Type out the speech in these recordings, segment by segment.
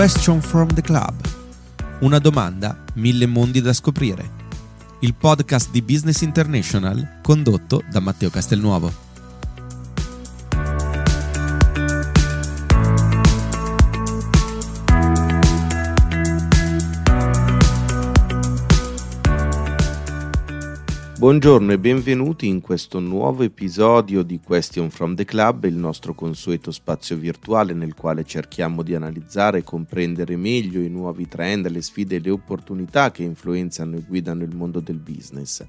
Question from the Club. Una domanda, mille mondi da scoprire. Il podcast di Business International condotto da Matteo Castelnuovo. Buongiorno e benvenuti in questo nuovo episodio di Question from the Club, il nostro consueto spazio virtuale nel quale cerchiamo di analizzare e comprendere meglio i nuovi trend, le sfide e le opportunità che influenzano e guidano il mondo del business.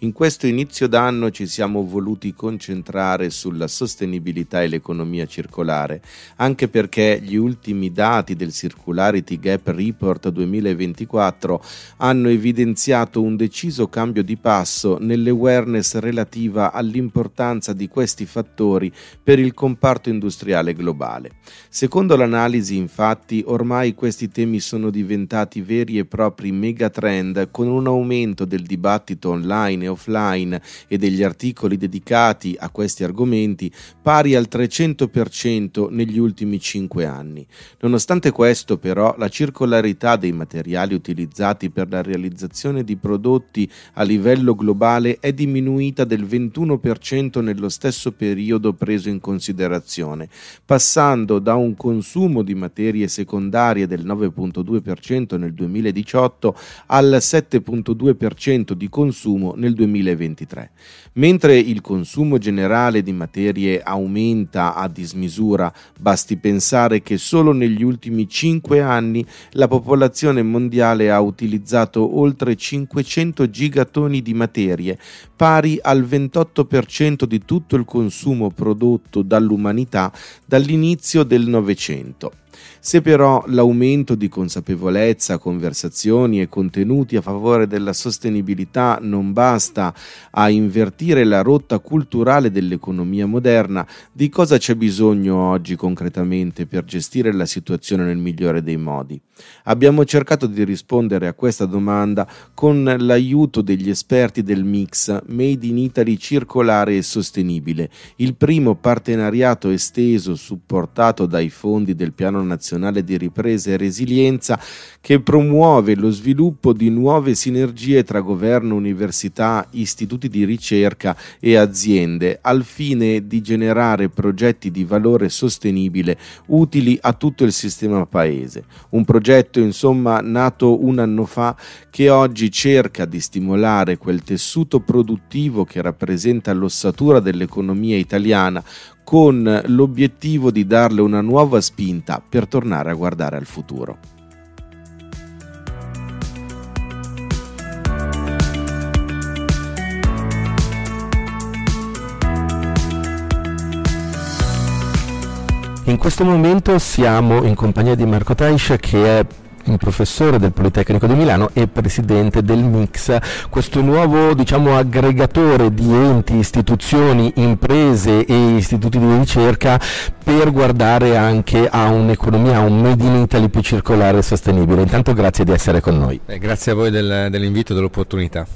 In questo inizio d'anno ci siamo voluti concentrare sulla sostenibilità e l'economia circolare, anche perché gli ultimi dati del Circularity Gap Report 2024 hanno evidenziato un deciso cambio di passo nell'awareness relativa all'importanza di questi fattori per il comparto industriale globale. Secondo l'analisi, infatti, ormai questi temi sono diventati veri e propri megatrend con un aumento del dibattito online e offline e degli articoli dedicati a questi argomenti pari al 300% negli ultimi 5 anni. Nonostante questo, però, la circolarità dei materiali utilizzati per la realizzazione di prodotti a livello globale globale è diminuita del 21% nello stesso periodo preso in considerazione, passando da un consumo di materie secondarie del 9.2% nel 2018 al 7.2% di consumo nel 2023. Mentre il consumo generale di materie aumenta a dismisura, basti pensare che solo negli ultimi 5 anni la popolazione mondiale ha utilizzato oltre 500 gigatoni di materie materie, pari al 28% di tutto il consumo prodotto dall'umanità dall'inizio del Novecento se però l'aumento di consapevolezza, conversazioni e contenuti a favore della sostenibilità non basta a invertire la rotta culturale dell'economia moderna, di cosa c'è bisogno oggi concretamente per gestire la situazione nel migliore dei modi? Abbiamo cercato di rispondere a questa domanda con l'aiuto degli esperti del Mix Made in Italy circolare e sostenibile, il primo partenariato esteso supportato dai fondi del Piano Nazionale nazionale di ripresa e resilienza che promuove lo sviluppo di nuove sinergie tra governo, università, istituti di ricerca e aziende al fine di generare progetti di valore sostenibile utili a tutto il sistema paese. Un progetto insomma nato un anno fa che oggi cerca di stimolare quel tessuto produttivo che rappresenta l'ossatura dell'economia italiana con l'obiettivo di darle una nuova spinta per tornare a guardare al futuro. In questo momento siamo in compagnia di Marco Taish che è un professore del Politecnico di Milano e presidente del MIX, questo nuovo diciamo, aggregatore di enti, istituzioni, imprese e istituti di ricerca per guardare anche a un'economia, a un Made in Italy più circolare e sostenibile. Intanto grazie di essere con noi. Eh, grazie a voi del, dell'invito e dell'opportunità.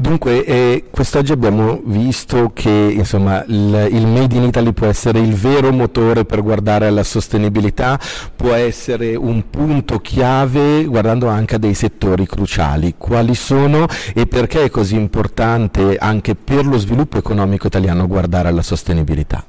Dunque, eh, quest'oggi abbiamo visto che insomma, il, il, Made in Italy può essere il vero motore per guardare alla sostenibilità, può essere un punto chiave guardando anche a dei settori cruciali. Quali sono e perché è così importante anche per lo sviluppo economico italiano guardare alla sostenibilità?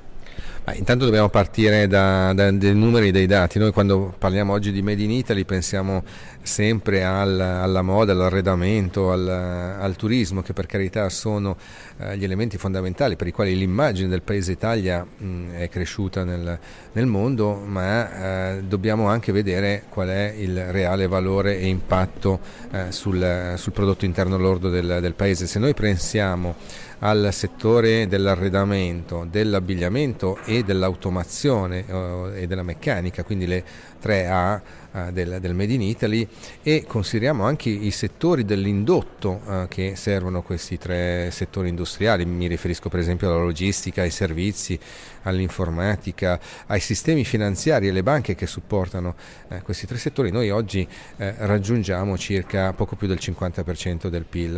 Ah, intanto dobbiamo partire da, da, dai numeri, dai dati. Noi quando parliamo oggi di Made in Italy pensiamo sempre al, alla moda, all'arredamento, al, al, turismo, che per carità sono eh, gli elementi fondamentali per i quali l'immagine del paese Italia mh, mm, è cresciuta nel, nel mondo, ma eh, dobbiamo anche vedere qual è il reale valore e impatto eh, sul, sul, prodotto interno lordo del, del paese. Se noi pensiamo al settore dell'arredamento, dell'abbigliamento e dell'automazione eh, e della meccanica, quindi le 3A eh, del, del, Made in Italy e consideriamo anche i settori dell'indotto eh, che servono questi tre settori industriali, mi riferisco per esempio alla logistica, ai servizi, all'informatica, ai sistemi finanziari e alle banche che supportano eh, questi tre settori, noi oggi eh, raggiungiamo circa poco più del 50% del PIL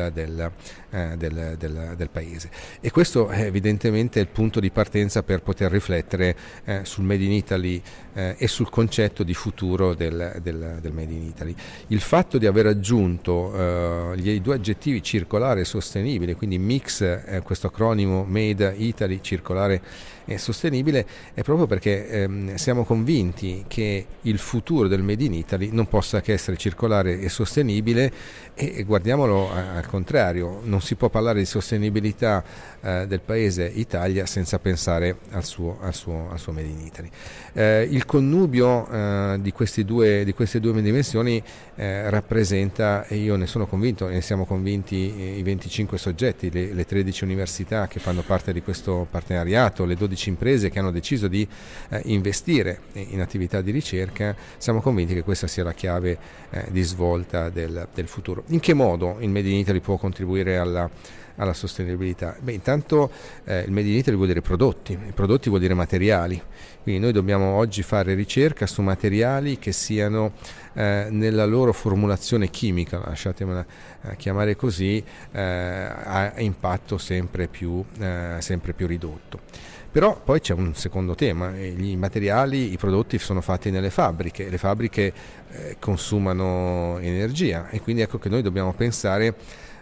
eh, del, del, del, paese e questo è evidentemente il punto di partenza per poter riflettere sul Made in Italy e sul concetto di futuro del del, del, Made in Italy. Il fatto di aver aggiunto eh, i due aggettivi circolare e sostenibile, quindi mix, eh, questo acronimo Made Italy circolare e sostenibile, è proprio perché ehm, siamo convinti che il futuro del Made in Italy non possa che essere circolare e sostenibile e, guardiamolo eh, al contrario, non si può parlare di sostenibilità eh, del paese Italia senza pensare al suo, al suo, al suo Made in Italy. Eh, il connubio eh, di questi due di queste due dimensioni eh, rappresenta, e io ne sono convinto, ne siamo convinti eh, i 25 soggetti, le, le, 13 università che fanno parte di questo partenariato, le 12 imprese che hanno deciso di eh, investire in attività di ricerca, siamo convinti che questa sia la chiave eh, di svolta del, del futuro. In che modo il Made in Italy può contribuire alla alla sostenibilità? Beh, intanto eh, il Made in Italy vuol dire prodotti, prodotti vuol dire materiali, quindi noi dobbiamo oggi fare ricerca su materiali che siano eh, nella loro formulazione chimica, lasciatemela eh, chiamare così, eh, a impatto sempre più, eh, sempre più ridotto. Però poi c'è un secondo tema, i materiali, i prodotti sono fatti nelle fabbriche, le fabbriche eh, consumano energia e quindi ecco che noi dobbiamo pensare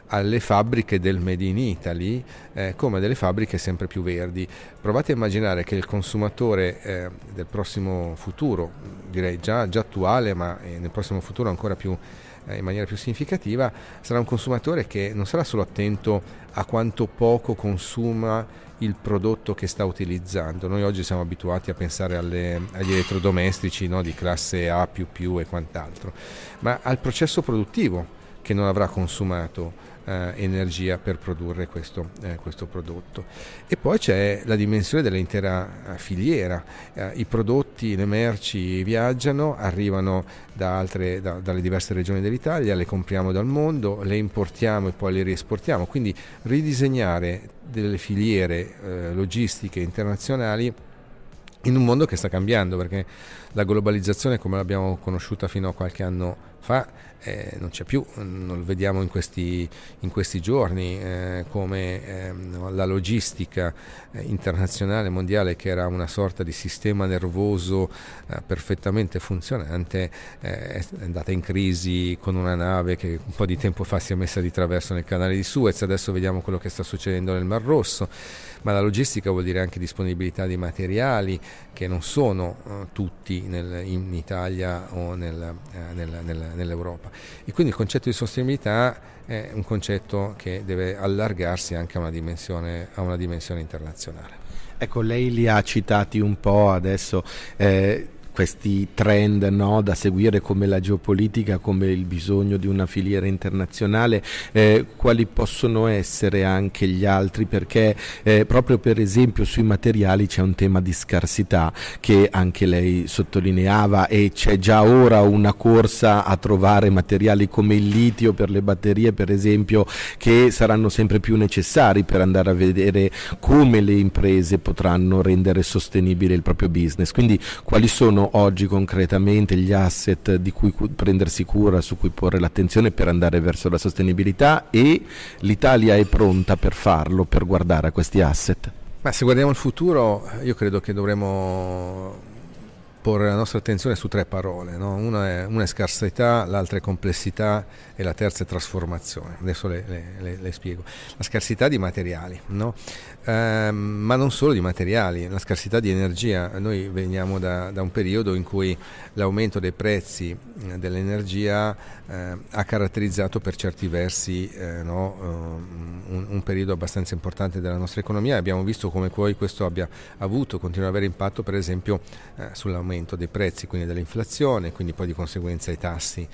alle fabbriche del Made in Italy eh, come delle fabbriche sempre più verdi. Provate a immaginare che il consumatore eh, del prossimo futuro, direi già, già attuale, ma eh, nel prossimo futuro ancora più eh, in maniera più significativa, sarà un consumatore che non sarà solo attento a quanto poco consuma il prodotto che sta utilizzando. Noi oggi siamo abituati a pensare alle, agli elettrodomestici no, di classe A e quant'altro, ma al processo produttivo che non avrà consumato eh, energia per produrre questo, eh, questo, prodotto. E poi c'è la dimensione dell'intera eh, filiera, eh, i prodotti, le merci viaggiano, arrivano da altre, da, dalle diverse regioni dell'Italia, le compriamo dal mondo, le importiamo e poi le riesportiamo, quindi ridisegnare delle filiere eh, logistiche internazionali in un mondo che sta cambiando perché la globalizzazione come l'abbiamo conosciuta fino a qualche anno fa eh, non c'è più, non lo vediamo in questi, in questi giorni eh, come ehm, la logistica eh, internazionale mondiale che era una sorta di sistema nervoso eh, perfettamente funzionante eh, è andata in crisi con una nave che un po' di tempo fa si è messa di traverso nel canale di Suez, adesso vediamo quello che sta succedendo nel Mar Rosso ma la logistica vuol dire anche disponibilità di materiali che non sono eh, tutti nel, in Italia o nel, eh, nel, nell'Europa. E quindi il concetto di sostenibilità è un concetto che deve allargarsi anche a una dimensione, a una dimensione internazionale. Ecco, lei li ha citati un po' adesso. Eh, questi trend no, da seguire come la geopolitica, come il bisogno di una filiera internazionale, eh, quali possono essere anche gli altri? Perché eh, proprio per esempio sui materiali c'è un tema di scarsità che anche lei sottolineava e c'è già ora una corsa a trovare materiali come il litio per le batterie per esempio che saranno sempre più necessari per andare a vedere come le imprese potranno rendere sostenibile il proprio business. Quindi quali sono oggi concretamente gli asset di cui prendersi cura, su cui porre l'attenzione per andare verso la sostenibilità e l'Italia è pronta per farlo, per guardare a questi asset? Ma se guardiamo il futuro, io credo che dovremmo porre la nostra attenzione su tre parole, no? una, è, una, è, scarsità, l'altra è complessità e la terza è trasformazione. Adesso le, le, le, le spiego. La scarsità di materiali. No? Ehm, ma non solo di materiali, la scarsità di energia. Noi veniamo da, da un periodo in cui l'aumento dei prezzi eh, dell'energia eh, ha caratterizzato per certi versi eh, no, eh, un, un, periodo abbastanza importante della nostra economia e abbiamo visto come poi questo abbia avuto, continua ad avere impatto per esempio eh, sull'aumento dei prezzi, quindi dell'inflazione, quindi poi di conseguenza i tassi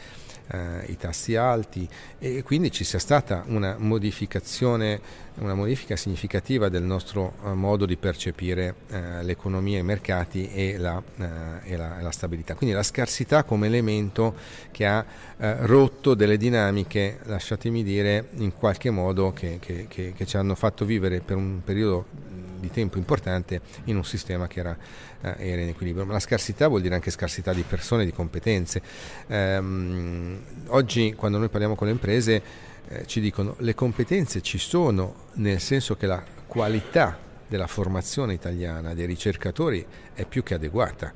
eh, i tassi alti e quindi ci sia stata una modificazione, una modifica significativa del nostro eh, modo di percepire eh, l'economia, i mercati e la, eh, e, la, e la, stabilità. Quindi la scarsità come elemento che ha eh, rotto delle dinamiche, lasciatemi dire, in qualche modo che, che, che, che ci hanno fatto vivere per un periodo di tempo importante in un sistema che era, eh, era in equilibrio. Ma la scarsità vuol dire anche scarsità di persone, di competenze. Ehm, oggi quando noi parliamo con le imprese eh, ci dicono le competenze ci sono, nel senso che la qualità della formazione italiana dei ricercatori è più che adeguata.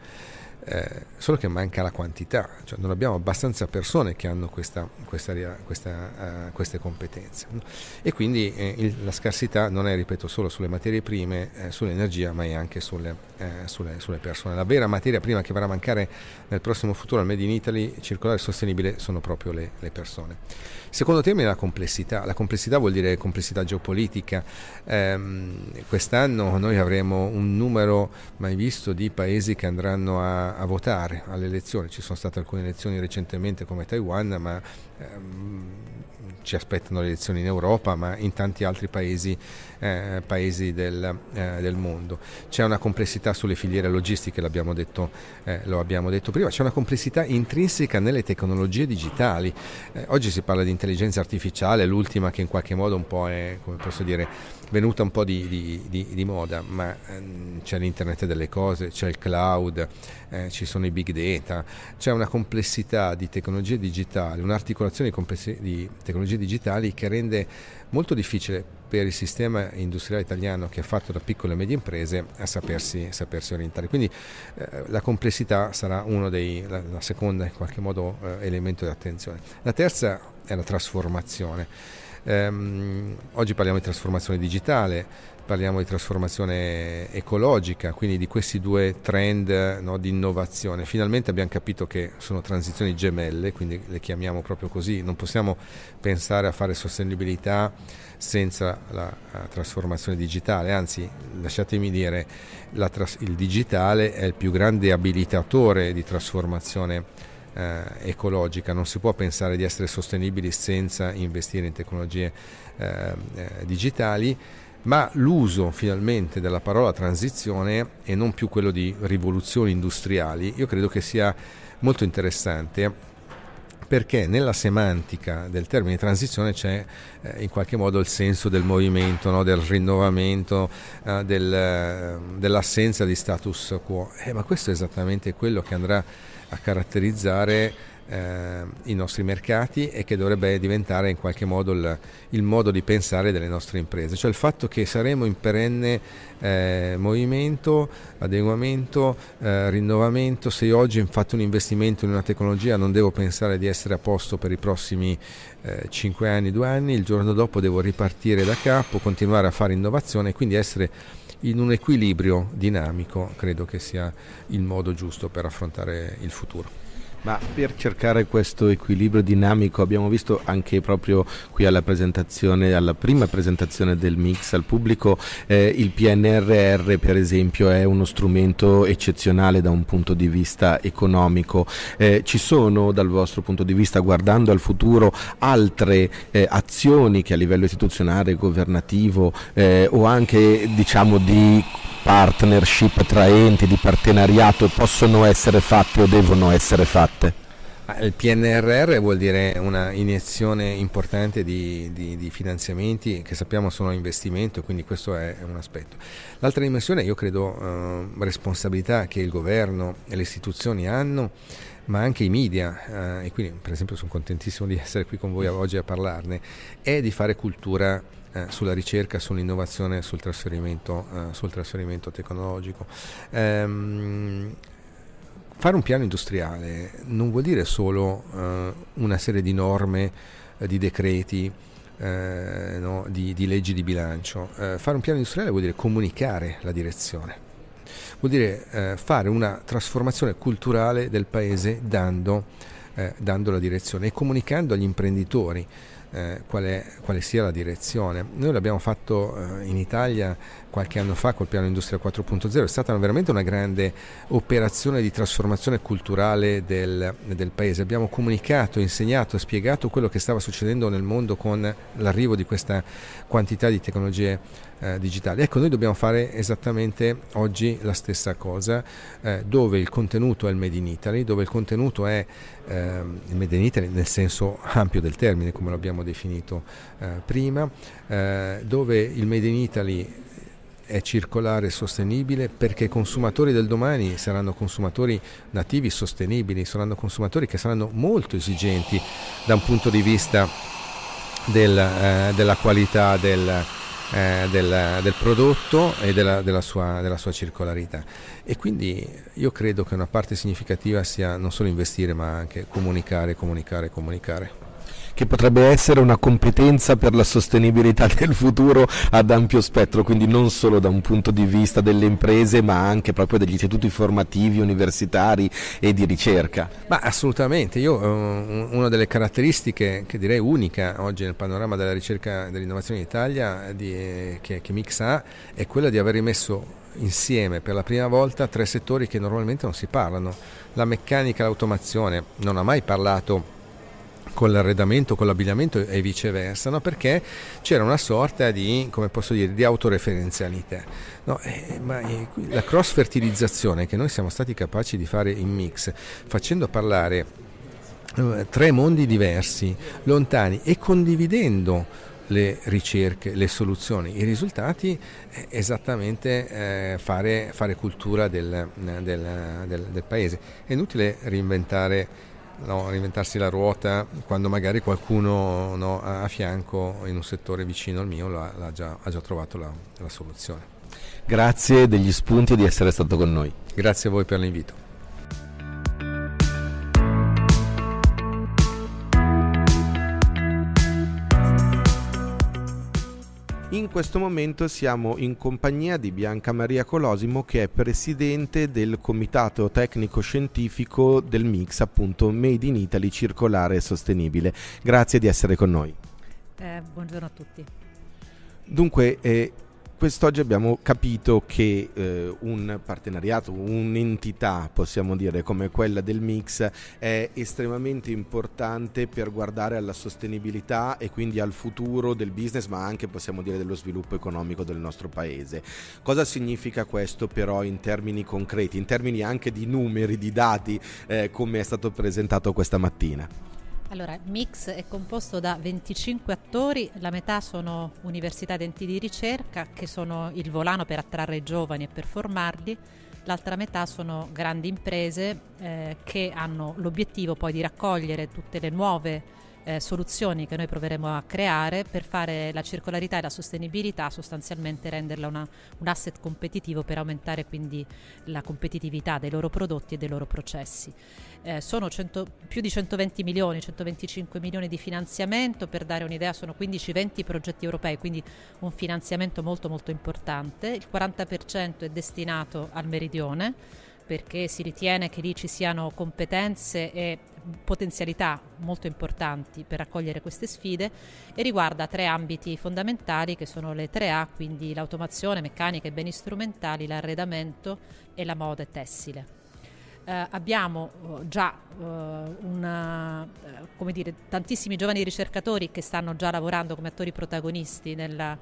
Eh, solo che manca la quantità, cioè non abbiamo abbastanza persone che hanno questa, questa, questa, uh, queste competenze. E quindi eh, il, la scarsità non è, ripeto, solo sulle materie prime, eh, sull'energia, ma è anche sulle, eh, sulle, sulle, persone. La vera materia prima che verrà a mancare nel prossimo futuro al Made in Italy circolare e sostenibile sono proprio le, le persone. Secondo tema è la complessità, la complessità vuol dire complessità geopolitica. Ehm, quest'anno noi avremo un numero mai visto di paesi che andranno a, a votare alle elezioni, ci sono state alcune elezioni recentemente come Taiwan, ma ehm, ci aspettano le elezioni in Europa, ma in tanti altri paesi eh, paesi del, eh, del, mondo. C'è una complessità sulle filiere logistiche, l'abbiamo detto, eh, lo abbiamo detto prima, c'è una complessità intrinseca nelle tecnologie digitali. Eh, oggi si parla di intelligenza artificiale, l'ultima che in qualche modo un po' è, come posso dire, venuta un po' di, di, di, di moda, ma ehm, c'è l'internet delle cose, c'è il cloud, eh, ci sono i big data, c'è una complessità di tecnologie digitali, un'articolazione di, di tecnologie digitali che rende molto difficile per il sistema industriale italiano che è fatto da piccole e medie imprese a sapersi, sapersi orientare. Quindi eh, la complessità sarà uno dei, la, la seconda in qualche modo eh, elemento di attenzione. La terza è la trasformazione. Um, oggi parliamo di trasformazione digitale, parliamo di trasformazione ecologica, quindi di questi due trend no, di innovazione. Finalmente abbiamo capito che sono transizioni gemelle, quindi le chiamiamo proprio così, non possiamo pensare a fare sostenibilità senza la trasformazione digitale, anzi lasciatemi dire tras- il digitale è il più grande abilitatore di trasformazione eh, ecologica, non si può pensare di essere sostenibili senza investire in tecnologie eh, eh digitali ma l'uso finalmente della parola transizione e non più quello di rivoluzioni industriali, io credo che sia molto interessante perché nella semantica del termine transizione c'è eh, in qualche modo il senso del movimento, no? del rinnovamento, eh, del, eh, dell'assenza di status quo. Eh, ma questo è esattamente quello che andrà a caratterizzare eh, i nostri mercati e che dovrebbe diventare in qualche modo il, il, modo di pensare delle nostre imprese, cioè il fatto che saremo in perenne eh, movimento, adeguamento, eh, rinnovamento, se io oggi ho fatto un investimento in una tecnologia non devo pensare di essere a posto per i prossimi 5 eh, anni, 2 anni, il giorno dopo devo ripartire da capo, continuare a fare innovazione e quindi essere in un equilibrio dinamico credo che sia il modo giusto per affrontare il futuro. Ma per cercare questo equilibrio dinamico abbiamo visto anche proprio qui alla presentazione, alla prima presentazione del mix al pubblico, eh, il PNRR per esempio è uno strumento eccezionale da un punto di vista economico. Eh, ci sono dal vostro punto di vista, guardando al futuro, altre eh, azioni che a livello istituzionale, governativo eh, o anche diciamo di partnership tra enti di partenariato possono essere fatte o devono essere fatte? Il PNRR vuol dire una iniezione importante di, di, di, finanziamenti che sappiamo sono investimento, quindi questo è un aspetto. L'altra dimensione, io credo, eh, responsabilità che il governo e le istituzioni hanno, ma anche i media, eh, e quindi per esempio sono contentissimo di essere qui con voi oggi a parlarne, è di fare cultura eh, sulla ricerca, sull'innovazione, sul trasferimento, eh, sul trasferimento tecnologico. Ehm, fare un piano industriale non vuol dire solo eh, una serie di norme, eh, di decreti, eh, no, di, di, leggi di bilancio. Eh, fare un piano industriale vuol dire comunicare la direzione, vuol dire fare una trasformazione culturale del paese dando dando la direzione e comunicando agli imprenditori eh, quale, quale, sia la direzione. Noi l'abbiamo fatto eh, in Italia qualche anno fa col piano Industria 4.0 è stata veramente una grande operazione di trasformazione culturale del, del paese. Abbiamo comunicato, insegnato, spiegato quello che stava succedendo nel mondo con l'arrivo di questa quantità di tecnologie eh, digitali. Ecco, noi dobbiamo fare esattamente oggi la stessa cosa, eh, dove il contenuto è il Made in Italy, dove il contenuto è eh, il Made in Italy nel senso ampio del termine, come lo abbiamo definito eh, prima, eh, dove il Made in Italy è circolare e sostenibile perché i consumatori del domani saranno consumatori nativi sostenibili, saranno consumatori che saranno molto esigenti da un punto di vista del, eh, della qualità del, eh, del, del, prodotto e della, della, sua, della, sua, circolarità. E quindi io credo che una parte significativa sia non solo investire ma anche comunicare, comunicare, comunicare che potrebbe essere una competenza per la sostenibilità del futuro ad ampio spettro, quindi non solo da un punto di vista delle imprese ma anche proprio degli istituti formativi, universitari e di ricerca. Ma assolutamente, io eh, una delle caratteristiche che direi unica oggi nel panorama della ricerca e dell'innovazione in Italia eh, di, eh, che, che Mix ha è quella di aver rimesso insieme per la prima volta tre settori che normalmente non si parlano. La meccanica e l'automazione non ha mai parlato con l'arredamento, con l'abbigliamento e viceversa, no? perché c'era una sorta di, dire, di autoreferenzialità. No, eh, ma, eh, la cross-fertilizzazione che noi siamo stati capaci di fare in mix, facendo parlare eh, tre mondi diversi, lontani e condividendo le ricerche, le soluzioni, i risultati, eh, esattamente eh, fare, fare, cultura del, del, del, del paese. È inutile reinventare no, reinventarsi la ruota quando magari qualcuno no, a fianco in un settore vicino al mio l'ha, l'ha già, ha già trovato la, la soluzione. Grazie degli spunti e di essere stato con noi. Grazie a voi per l'invito. In questo momento siamo in compagnia di Bianca Maria Colosimo che è presidente del comitato tecnico scientifico del Mix, appunto Made in Italy circolare e sostenibile. Grazie di essere con noi. Eh, buongiorno a tutti. Dunque, eh, quest'oggi abbiamo capito che eh, un partenariato, un'entità possiamo dire come quella del Mix è estremamente importante per guardare alla sostenibilità e quindi al futuro del business ma anche possiamo dire dello sviluppo economico del nostro paese. Cosa significa questo però in termini concreti, in termini anche di numeri, di dati eh, come è stato presentato questa mattina? Allora, Mix è composto da 25 attori, la metà sono università ed enti di ricerca che sono il volano per attrarre i giovani e per formarli, l'altra metà sono grandi imprese eh, che hanno l'obiettivo poi di raccogliere tutte le nuove eh, soluzioni che noi proveremo a creare per fare la circolarità e la sostenibilità, sostanzialmente renderla una, un asset competitivo per aumentare quindi la competitività dei loro prodotti e dei loro processi eh, sono 100, più di 120 milioni, 125 milioni di finanziamento, per dare un'idea sono 15-20 progetti europei, quindi un finanziamento molto molto importante, il 40% è destinato al meridione perché si ritiene che lì ci siano competenze e potenzialità molto importanti per raccogliere queste sfide e riguarda tre ambiti fondamentali che sono le 3A, quindi l'automazione, meccanica e beni strumentali, l'arredamento e la moda e tessile eh, abbiamo eh, già eh, una, eh, dire, tantissimi giovani ricercatori che stanno già lavorando come attori protagonisti nella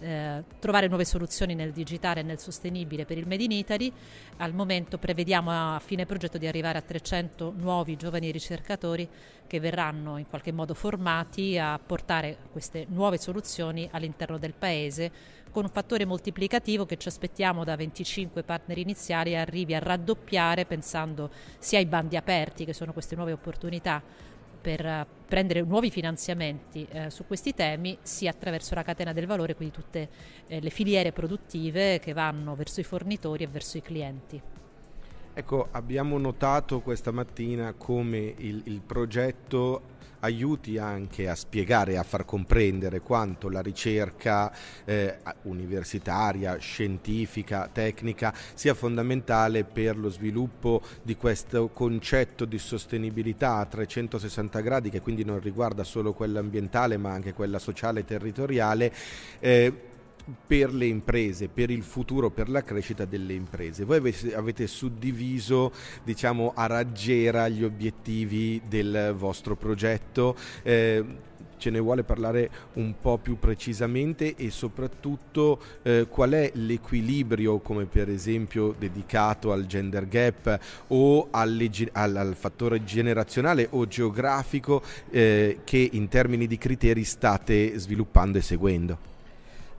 eh, trovare nuove soluzioni nel digitale e nel sostenibile per il Made in Italy. Al momento prevediamo a fine progetto di arrivare a 300 nuovi giovani ricercatori che verranno in qualche modo formati a portare queste nuove soluzioni all'interno del Paese con un fattore moltiplicativo che ci aspettiamo da 25 partner iniziali arrivi a raddoppiare pensando sia ai bandi aperti che sono queste nuove opportunità per eh, prendere nuovi finanziamenti eh, su questi temi sia attraverso la catena del valore, quindi tutte eh, le filiere produttive che vanno verso i fornitori e verso i clienti. Ecco, abbiamo notato questa mattina come il, il progetto aiuti anche a spiegare, e a far comprendere quanto la ricerca eh, universitaria, scientifica, tecnica sia fondamentale per lo sviluppo di questo concetto di sostenibilità a 360 gradi che quindi non riguarda solo quella ambientale ma anche quella sociale e territoriale. Eh, per le imprese, per il futuro, per la crescita delle imprese. Voi avete suddiviso diciamo, a raggiera gli obiettivi del vostro progetto. Eh, ce ne vuole parlare un po' più precisamente e soprattutto eh, qual è l'equilibrio come per esempio dedicato al gender gap o al, al fattore generazionale o geografico eh, che in termini di criteri state sviluppando e seguendo?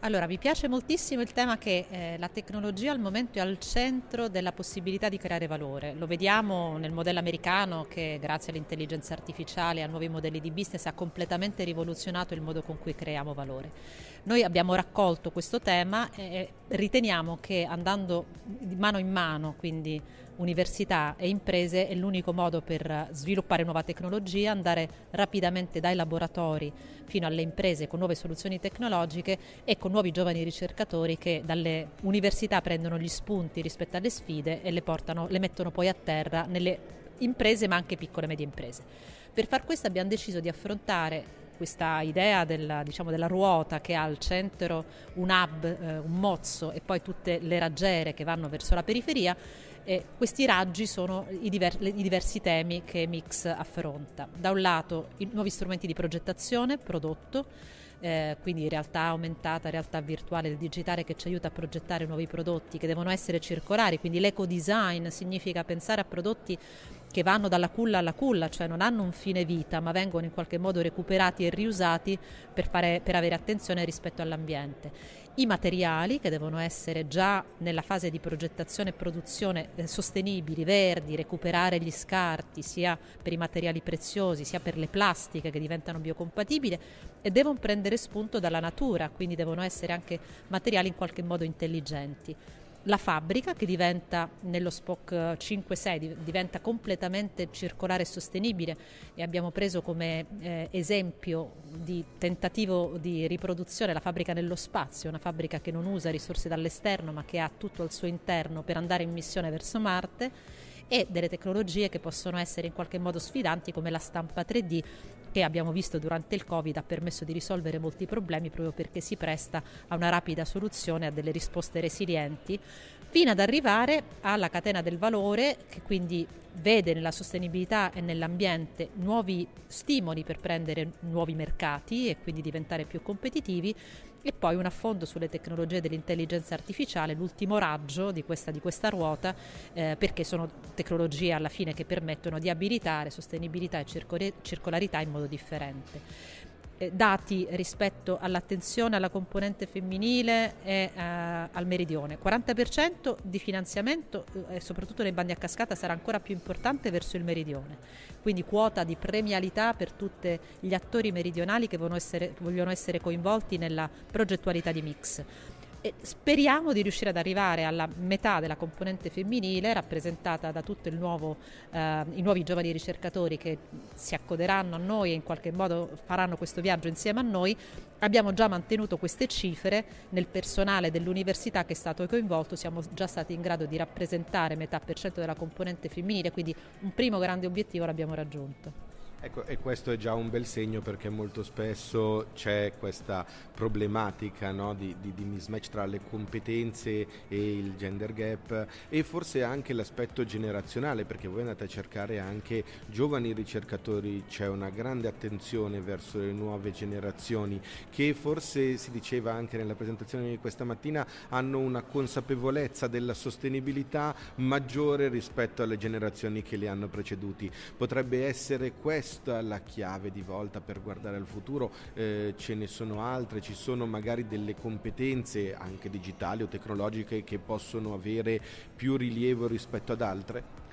Allora, mi piace moltissimo il tema che eh, la tecnologia al momento è al centro della possibilità di creare valore. Lo vediamo nel modello americano che grazie all'intelligenza artificiale e a nuovi modelli di business ha completamente rivoluzionato il modo con cui creiamo valore. Noi abbiamo raccolto questo tema e riteniamo che andando di mano in mano, quindi università e imprese è l'unico modo per sviluppare nuova tecnologia, andare rapidamente dai laboratori fino alle imprese con nuove soluzioni tecnologiche e con nuovi giovani ricercatori che dalle università prendono gli spunti rispetto alle sfide e le, portano, le mettono poi a terra nelle imprese ma anche piccole e medie imprese. Per far questo abbiamo deciso di affrontare questa idea della, diciamo, della, ruota che ha al centro un hub, eh, un mozzo e poi tutte le raggiere che vanno verso la periferia e questi raggi sono i, diver- i diversi temi che Mix affronta. Da un lato i nuovi strumenti di progettazione, prodotto, eh, quindi realtà aumentata, realtà virtuale, il digitale che ci aiuta a progettare nuovi prodotti che devono essere circolari, quindi l'eco design significa pensare a prodotti che vanno dalla culla alla culla, cioè non hanno un fine vita, ma vengono in qualche modo recuperati e riusati per, fare, per avere attenzione rispetto all'ambiente. I materiali che devono essere già nella fase di progettazione e produzione eh, sostenibili, verdi, recuperare gli scarti sia per i materiali preziosi sia per le plastiche che diventano biocompatibili e devono prendere spunto dalla natura, quindi devono essere anche materiali in qualche modo intelligenti la fabbrica che diventa nello SPOC 5.6 eh, diventa completamente circolare e sostenibile e abbiamo preso come eh, esempio di tentativo di riproduzione la fabbrica nello spazio, una fabbrica che non usa risorse dall'esterno ma che ha tutto al suo interno per andare in missione verso Marte e delle tecnologie che possono essere in qualche modo sfidanti come la stampa 3D che abbiamo visto durante il Covid ha permesso di risolvere molti problemi proprio perché si presta a una rapida soluzione, a delle risposte resilienti, fino ad arrivare alla catena del valore che quindi vede nella sostenibilità e nell'ambiente nuovi stimoli per prendere nuovi mercati e quindi diventare più competitivi e poi un affondo sulle tecnologie dell'intelligenza artificiale, l'ultimo raggio di questa, di questa ruota, eh, perché sono tecnologie alla fine che permettono di abilitare sostenibilità e circolarità in modo differente. Eh, dati rispetto all'attenzione alla componente femminile e uh, al meridione. 40% di finanziamento, eh, soprattutto nei bandi a cascata, sarà ancora più importante verso il meridione, quindi quota di premialità per tutti gli attori meridionali che vogliono essere, vogliono essere coinvolti nella progettualità di Mix. E speriamo di riuscire ad arrivare alla metà della componente femminile rappresentata da tutti eh, i nuovi giovani ricercatori che si accoderanno a noi e in qualche modo faranno questo viaggio insieme a noi. Abbiamo già mantenuto queste cifre nel personale dell'università che è stato coinvolto, siamo già stati in grado di rappresentare metà per cento della componente femminile, quindi un primo grande obiettivo l'abbiamo raggiunto. Ecco, e questo è già un bel segno perché molto spesso c'è questa problematica no, di, di, di, mismatch tra le competenze e il gender gap e forse anche l'aspetto generazionale perché voi andate a cercare anche giovani ricercatori, c'è una grande attenzione verso le nuove generazioni che forse si diceva anche nella presentazione di questa mattina hanno una consapevolezza della sostenibilità maggiore rispetto alle generazioni che li hanno preceduti. Potrebbe essere questo questa la chiave di volta per guardare al futuro? Eh, ce ne sono altre? Ci sono magari delle competenze anche digitali o tecnologiche che possono avere più rilievo rispetto ad altre?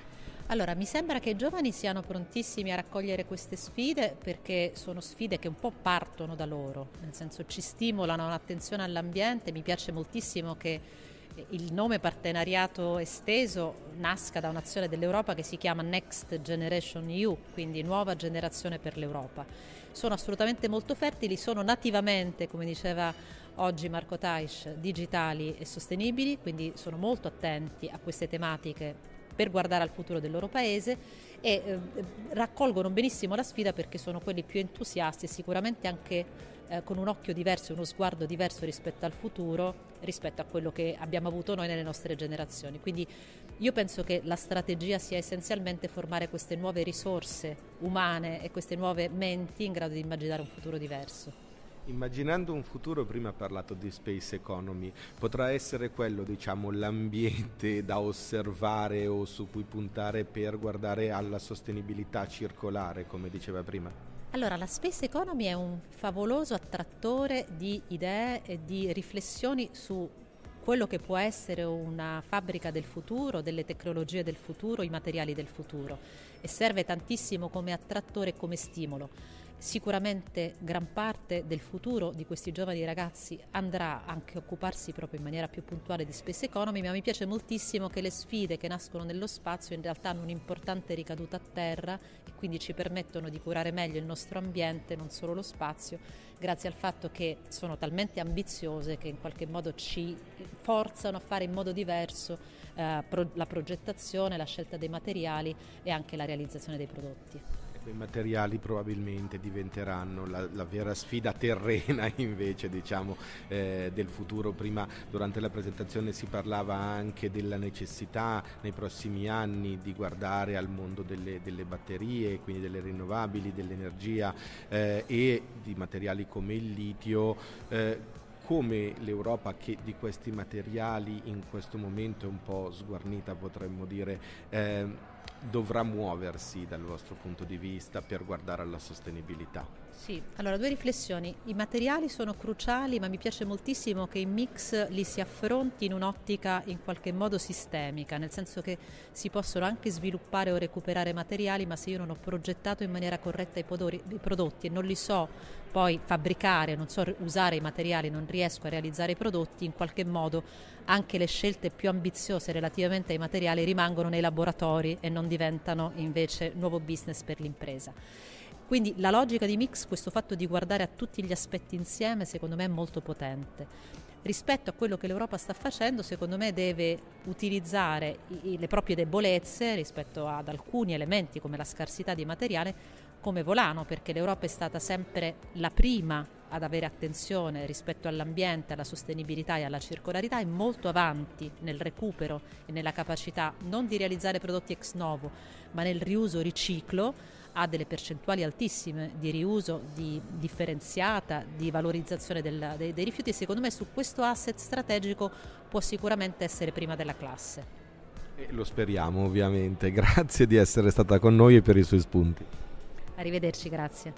Allora, mi sembra che i giovani siano prontissimi a raccogliere queste sfide perché sono sfide che un po' partono da loro, nel senso ci stimolano un'attenzione all'ambiente, mi piace moltissimo che il nome partenariato esteso nasca da un'azione dell'Europa che si chiama Next Generation EU, quindi nuova generazione per l'Europa. Sono assolutamente molto fertili, sono nativamente, come diceva oggi Marco Taish, digitali e sostenibili, quindi sono molto attenti a queste tematiche per guardare al futuro del loro paese e eh, raccolgono benissimo la sfida perché sono quelli più entusiasti e sicuramente anche eh, con un occhio diverso, uno sguardo diverso rispetto al futuro, rispetto a quello che abbiamo avuto noi nelle nostre generazioni. Quindi io penso che la strategia sia essenzialmente formare queste nuove risorse umane e queste nuove menti in grado di immaginare un futuro diverso. Immaginando un futuro, prima ha parlato di space economy, potrà essere quello diciamo, l'ambiente da osservare o su cui puntare per guardare alla sostenibilità circolare, come diceva prima? Allora, la space economy è un favoloso attrattore di idee e di riflessioni su quello che può essere una fabbrica del futuro, delle tecnologie del futuro, i materiali del futuro e serve tantissimo come attrattore e come stimolo. Sicuramente gran parte del futuro di questi giovani ragazzi andrà anche a occuparsi proprio in maniera più puntuale di space economy, ma mi piace moltissimo che le sfide che nascono nello spazio in realtà hanno un'importante ricaduta a terra e quindi ci permettono di curare meglio il nostro ambiente, non solo lo spazio, grazie al fatto che sono talmente ambiziose che in qualche modo ci forzano a fare in modo diverso eh, la progettazione, la scelta dei materiali e anche la realizzazione dei prodotti. I materiali probabilmente diventeranno la, la vera sfida terrena invece diciamo, eh, del futuro. Prima durante la presentazione si parlava anche della necessità nei prossimi anni di guardare al mondo delle, delle batterie, quindi delle rinnovabili, dell'energia eh, e di materiali come il litio. Eh, come l'Europa che di questi materiali in questo momento è un po' sguarnita potremmo dire eh, dovrà muoversi dal vostro punto di vista per guardare alla sostenibilità? Sì, allora due riflessioni. I materiali sono cruciali, ma mi piace moltissimo che i mix li si affronti in un'ottica in qualche modo sistemica, nel senso che si possono anche sviluppare o recuperare materiali, ma se io non ho progettato in maniera corretta i, podori, i prodotti e non li so poi fabbricare, non so usare i materiali, non riesco a realizzare i prodotti, in qualche modo anche le scelte più ambiziose relativamente ai materiali rimangono nei laboratori e non diventano invece nuovo business per l'impresa. Quindi la logica di Mix, questo fatto di guardare a tutti gli aspetti insieme, secondo me è molto potente rispetto a quello che l'Europa sta facendo, secondo me deve utilizzare le proprie debolezze rispetto ad alcuni elementi come la scarsità di materiale come volano perché l'Europa è stata sempre la prima ad avere attenzione rispetto all'ambiente, alla sostenibilità e alla circolarità è molto avanti nel recupero e nella capacità non di realizzare prodotti ex novo, ma nel riuso riciclo ha delle percentuali altissime di riuso, di differenziata, di valorizzazione del, dei, dei rifiuti e secondo me su questo asset strategico può sicuramente essere prima della classe. E lo speriamo ovviamente, grazie di essere stata con noi e per i suoi spunti. Arrivederci, grazie.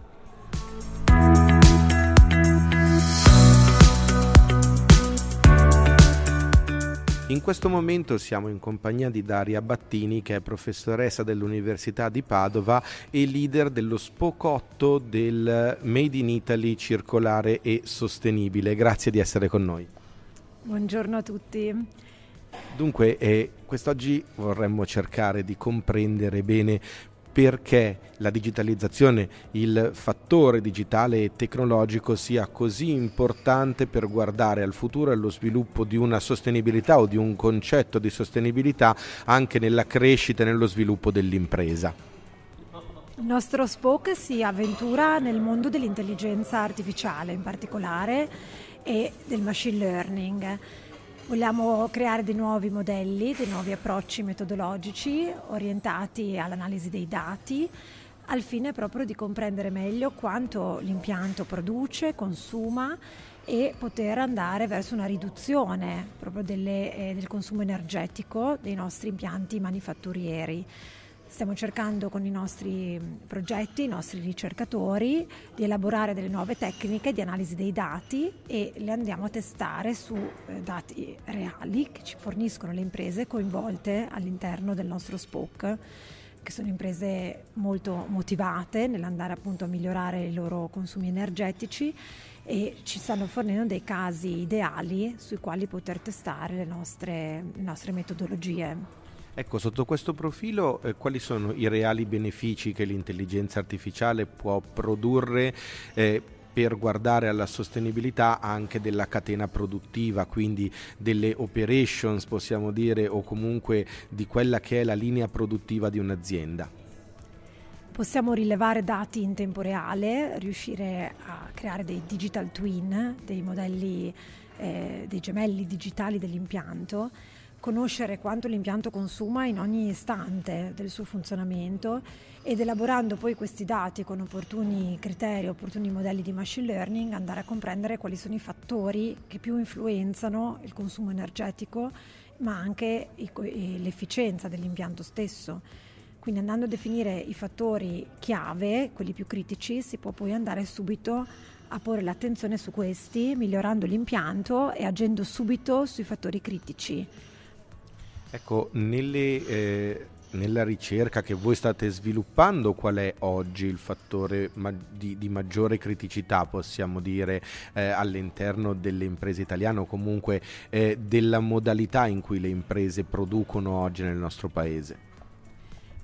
In questo momento siamo in compagnia di Daria Battini che è professoressa dell'Università di Padova e leader dello spocotto del Made in Italy circolare e sostenibile. Grazie di essere con noi. Buongiorno a tutti. Dunque, eh, quest'oggi vorremmo cercare di comprendere bene perché la digitalizzazione, il fattore digitale e tecnologico sia così importante per guardare al futuro e allo sviluppo di una sostenibilità o di un concetto di sostenibilità anche nella crescita e nello sviluppo dell'impresa. Il nostro Spoke si avventura nel mondo dell'intelligenza artificiale in particolare e del machine learning. Vogliamo creare dei nuovi modelli, dei nuovi approcci metodologici orientati all'analisi dei dati al fine proprio di comprendere meglio quanto l'impianto produce, consuma e poter andare verso una riduzione proprio delle, eh, del consumo energetico dei nostri impianti manifatturieri. Stiamo cercando con i nostri mm, progetti, i nostri ricercatori, di elaborare delle nuove tecniche di analisi dei dati e le andiamo a testare su eh, dati reali che ci forniscono le imprese coinvolte all'interno del nostro SPOC che sono imprese molto motivate nell'andare appunto a migliorare i loro consumi energetici e ci stanno fornendo dei casi ideali sui quali poter testare le nostre, le nostre metodologie. Ecco, sotto questo profilo eh, quali sono i reali benefici che l'intelligenza artificiale può produrre eh, per guardare alla sostenibilità anche della catena produttiva, quindi delle operations possiamo dire o comunque di quella che è la linea produttiva di un'azienda. Possiamo rilevare dati in tempo reale, riuscire a creare dei digital twin, dei modelli, eh, dei gemelli digitali dell'impianto conoscere quanto l'impianto consuma in ogni istante del suo funzionamento ed elaborando poi questi dati con opportuni criteri, opportuni modelli di machine learning, andare a comprendere quali sono i fattori che più influenzano il consumo energetico ma anche l'efficienza dell'impianto stesso. Quindi andando a definire i fattori chiave, quelli più critici, si può poi andare subito a porre l'attenzione su questi, migliorando l'impianto e agendo subito sui fattori critici. Ecco, nelle, eh, nella ricerca che voi state sviluppando, qual è oggi il fattore ma- di, di, maggiore criticità, possiamo dire, eh, all'interno delle imprese italiane o comunque eh, della modalità in cui le imprese producono oggi nel nostro paese?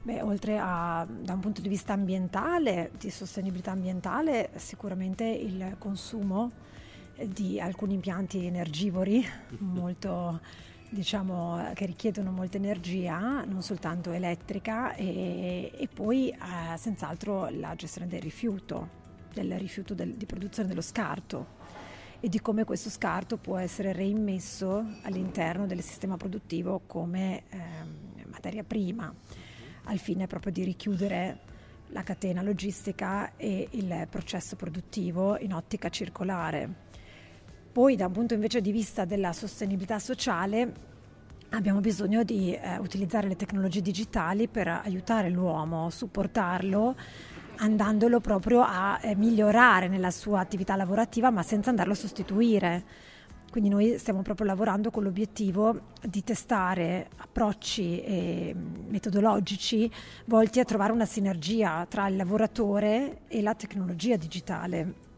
Beh, oltre a da un punto di vista ambientale, di sostenibilità ambientale, sicuramente il consumo eh, di alcuni impianti energivori molto diciamo, eh, che richiedono molta energia, non soltanto elettrica, e, e poi eh, senz'altro la gestione del rifiuto, del rifiuto del, di produzione dello scarto e di come questo scarto può essere reimmesso all'interno del sistema produttivo come eh, materia prima, al fine proprio di richiudere la catena logistica e il processo produttivo in ottica circolare. Poi da un punto invece di vista della sostenibilità sociale abbiamo bisogno di eh, utilizzare le tecnologie digitali per aiutare l'uomo, supportarlo andandolo proprio a eh, migliorare nella sua attività lavorativa ma senza andarlo a sostituire. Quindi noi stiamo proprio lavorando con l'obiettivo di testare approcci eh, metodologici volti a trovare una sinergia tra il lavoratore e la tecnologia digitale.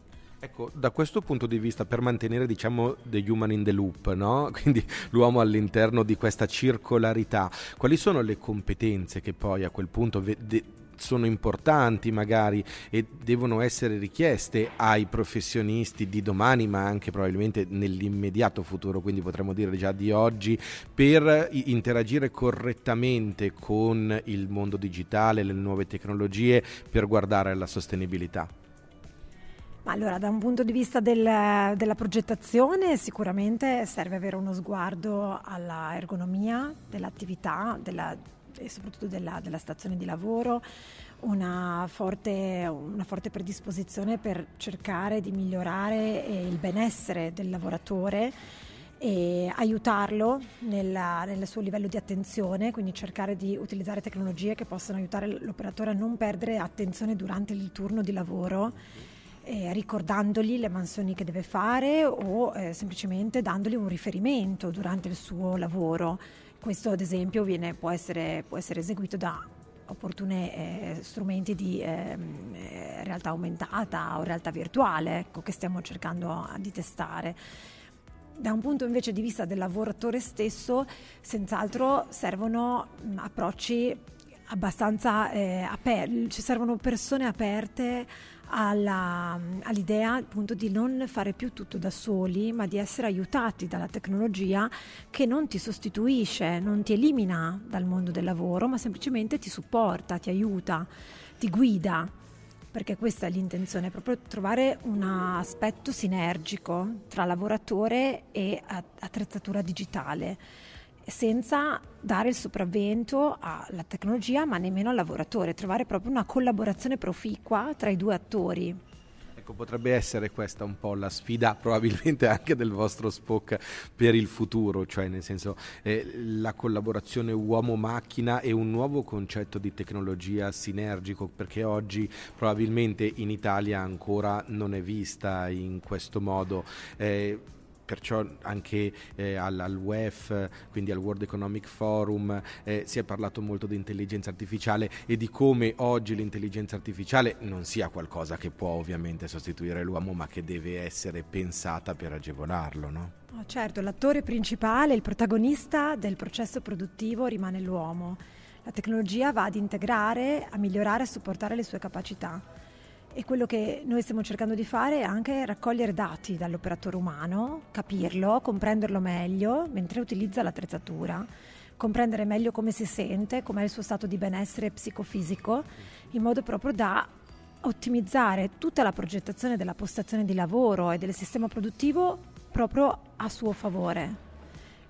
Ecco, da questo punto di vista, per mantenere, diciamo, The Human in the Loop, no? quindi l'uomo all'interno di questa circolarità, quali sono le competenze che poi a quel punto ve- de- sono importanti magari e devono essere richieste ai professionisti di domani, ma anche probabilmente nell'immediato futuro, quindi potremmo dire già di oggi, per interagire correttamente con il mondo digitale, le nuove tecnologie, per guardare alla sostenibilità? Allora, da un punto di vista del, della progettazione, sicuramente serve avere uno sguardo alla ergonomia dell'attività della, e soprattutto della, della, stazione di lavoro, una forte, una forte predisposizione per cercare di migliorare eh, il benessere del lavoratore e aiutarlo nella, nel suo livello di attenzione, quindi cercare di utilizzare tecnologie che possano aiutare l'operatore a non perdere attenzione durante il turno di lavoro eh, ricordandogli le mansioni che deve fare o eh, semplicemente dandogli un riferimento durante il suo lavoro. Questo ad esempio viene, può, essere, può, essere, eseguito da opportune eh, strumenti di ehm, eh, realtà aumentata o realtà virtuale ecco, che stiamo cercando di testare. Da un punto invece di vista del lavoratore stesso, senz'altro servono mm, approcci abbastanza eh, aperti, ci servono persone aperte alla, all'idea appunto di non fare più tutto da soli, ma di essere aiutati dalla tecnologia che non ti sostituisce, non ti elimina dal mondo del lavoro, ma semplicemente ti supporta, ti aiuta, ti guida. Perché questa è l'intenzione, proprio trovare un aspetto sinergico tra lavoratore e attrezzatura digitale senza dare il sopravvento alla tecnologia ma nemmeno al lavoratore, trovare proprio una collaborazione proficua tra i due attori. Ecco, potrebbe essere questa un po' la sfida probabilmente anche del vostro SPOC per il futuro, cioè nel senso eh, la collaborazione uomo-macchina e un nuovo concetto di tecnologia sinergico, perché oggi probabilmente in Italia ancora non è vista in questo modo. Eh, perciò anche eh, all'UEF, quindi al World Economic Forum, eh, si è parlato molto di intelligenza artificiale e di come oggi l'intelligenza artificiale non sia qualcosa che può ovviamente sostituire l'uomo, ma che deve essere pensata per agevolarlo, no? oh, certo, l'attore principale, il protagonista del processo produttivo rimane l'uomo. La tecnologia va ad integrare, a migliorare e a supportare le sue capacità. E quello che noi stiamo cercando di fare è anche raccogliere dati dall'operatore umano, capirlo, comprenderlo meglio mentre utilizza l'attrezzatura, comprendere meglio come si sente, com'è il suo stato di benessere psicofisico, in modo proprio da ottimizzare tutta la progettazione della postazione di lavoro e del sistema produttivo proprio a suo favore.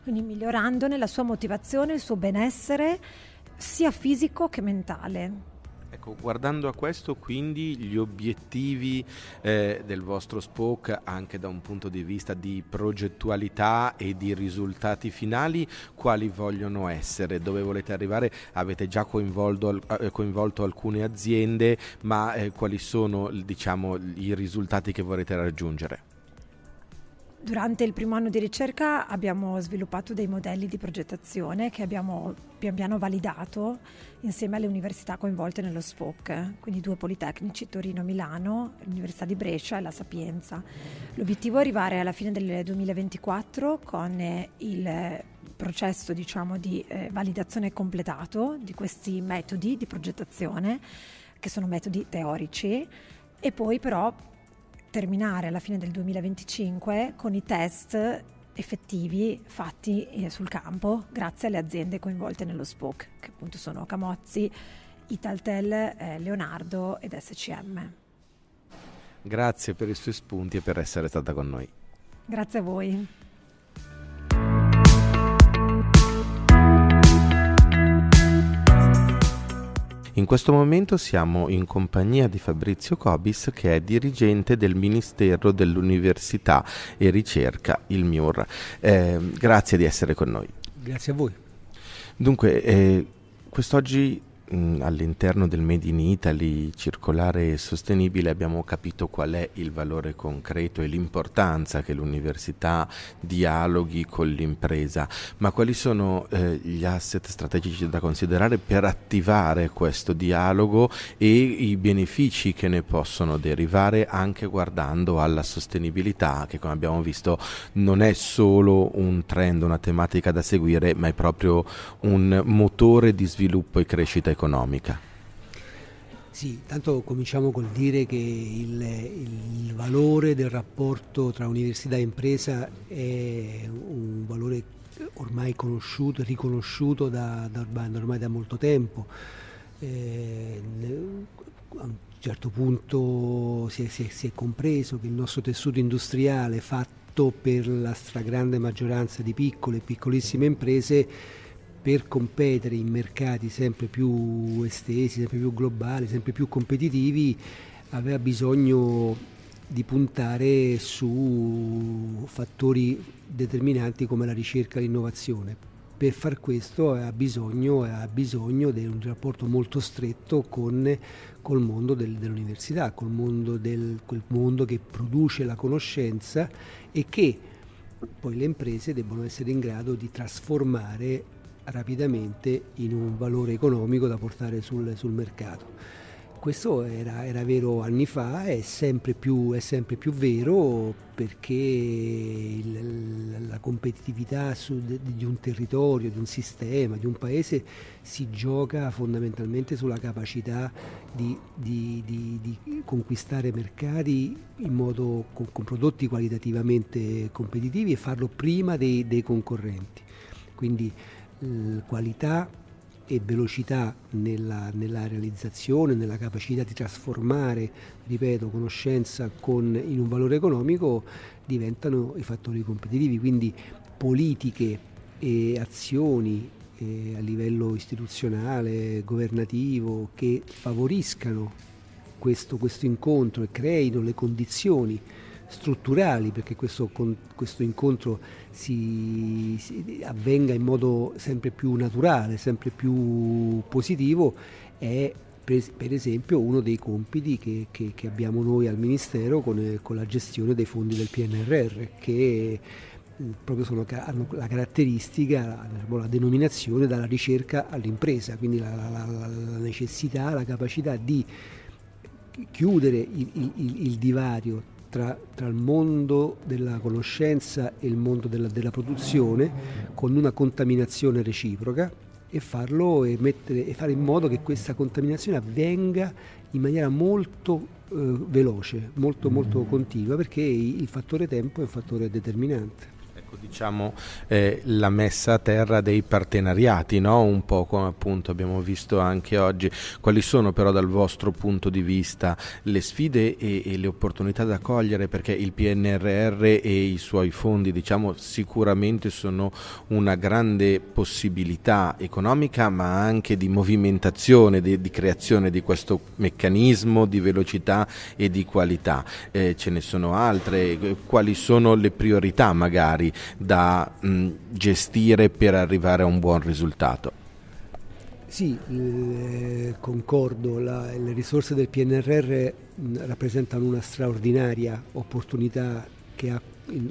Quindi migliorandone la sua motivazione, il suo benessere sia fisico che mentale. Ecco, guardando a questo quindi gli obiettivi eh, del vostro SPOC anche da un punto di vista di progettualità e di risultati finali, quali vogliono essere? Dove volete arrivare? Avete già coinvolto, eh, coinvolto alcune aziende, ma eh, quali sono diciamo, i risultati che vorrete raggiungere? Durante il primo anno di ricerca abbiamo sviluppato dei modelli di progettazione che abbiamo pian piano validato insieme alle università coinvolte nello SPOC, quindi due Politecnici, Torino e Milano, l'Università di Brescia e la Sapienza. L'obiettivo è arrivare alla fine del 2024 con il processo diciamo, di eh, validazione completato di questi metodi di progettazione, che sono metodi teorici, e poi però terminare alla fine del 2025 con i test effettivi fatti eh, sul campo grazie alle aziende coinvolte nello SPOC, che appunto sono Camozzi, Italtel, eh, Leonardo ed SCM. Grazie per i suoi spunti e per essere stata con noi. Grazie a voi. In questo momento siamo in compagnia di Fabrizio Cobis che è dirigente del Ministero dell'Università e Ricerca, il MIUR. Eh, grazie di essere con noi. Grazie a voi. Dunque, eh, quest'oggi mh, mm, all'interno del Made in Italy circolare e sostenibile abbiamo capito qual è il valore concreto e l'importanza che l'università dialoghi con l'impresa, ma quali sono eh, gli asset strategici da considerare per attivare questo dialogo e i benefici che ne possono derivare anche guardando alla sostenibilità che come abbiamo visto non è solo un trend, una tematica da seguire, ma è proprio un motore di sviluppo e crescita economica. Sì, intanto cominciamo col dire che il, il, valore del rapporto tra università e impresa è un valore ormai conosciuto riconosciuto da, da, ormai da molto tempo. Eh, a un certo punto si è, si, è, si è compreso che il nostro tessuto industriale fatto per la stragrande maggioranza di piccole e piccolissime imprese per competere in mercati sempre più estesi, sempre più globali, sempre più competitivi, aveva bisogno di puntare su fattori determinanti come la ricerca e l'innovazione. Per far questo ha bisogno, ha bisogno di un rapporto molto stretto con, col mondo del, dell'università, col mondo, del, quel mondo che produce la conoscenza e che poi le imprese debbono essere in grado di trasformare rapidamente in un valore economico da portare sul, sul mercato. Questo era, era, vero anni fa, è sempre più, è sempre più vero perché il, la competitività su, di un territorio, di un sistema, di un paese si gioca fondamentalmente sulla capacità di, di, di, di conquistare mercati modo, con, con, prodotti qualitativamente competitivi e farlo prima dei, dei concorrenti. Quindi, eh, qualità e velocità nella, nella, realizzazione, nella capacità di trasformare, ripeto, conoscenza con, in un valore economico diventano i fattori competitivi, quindi politiche e azioni eh, a livello istituzionale, governativo, che favoriscano questo, questo incontro e creino le condizioni strutturali perché questo, con, questo incontro si, si avvenga in modo sempre più naturale, sempre più positivo è per esempio uno dei compiti che, che, che abbiamo noi al Ministero con, con, la gestione dei fondi del PNRR che proprio sono, hanno la caratteristica, la, diciamo, la, denominazione dalla ricerca all'impresa, quindi la, la, la necessità, la capacità di chiudere il, il, il divario tra, tra, il mondo della conoscenza e il mondo della, della produzione con una contaminazione reciproca e farlo e, mettere, e, fare in modo che questa contaminazione avvenga in maniera molto eh, veloce, molto, molto continua, perché il fattore tempo è un fattore determinante diciamo, eh, la messa a terra dei partenariati, no? un po' come appunto abbiamo visto anche oggi. Quali sono però dal vostro punto di vista le sfide e, e le opportunità da cogliere? Perché il PNRR e i suoi fondi diciamo, sicuramente sono una grande possibilità economica ma anche di movimentazione, di, di creazione di questo meccanismo di velocità e di qualità. Eh, ce ne sono altre, quali sono le priorità magari? da mh, mm, gestire per arrivare a un buon risultato. Sì, eh, concordo, la, le risorse del PNRR mh, mm, rappresentano una straordinaria opportunità che ha